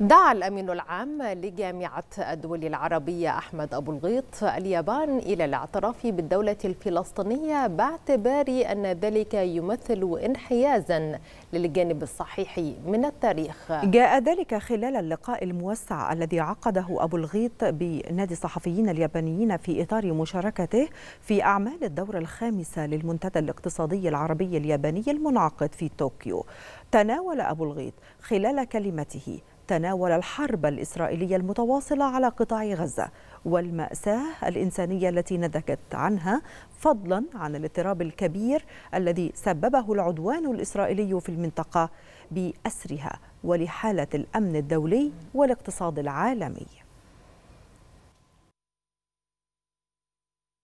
دعا الأمين العام لجامعة الدول العربية أحمد أبو الغيط اليابان إلى الاعتراف بالدولة الفلسطينية باعتبار أن ذلك يمثل انحيازا للجانب الصحيح من التاريخ جاء ذلك خلال اللقاء الموسع الذي عقده أبو الغيط بنادي الصحفيين اليابانيين في إطار مشاركته في أعمال الدورة الخامسة للمنتدى الاقتصادي العربي الياباني المنعقد في طوكيو تناول أبو الغيط خلال كلمته تناول الحرب الإسرائيلية المتواصلة على قطاع غزة والمأساة الإنسانية التي نتجت عنها فضلا عن الاضطراب الكبير الذي سببه العدوان الإسرائيلي في المنطقة بأسرها ولحالة الأمن الدولي والاقتصاد العالمي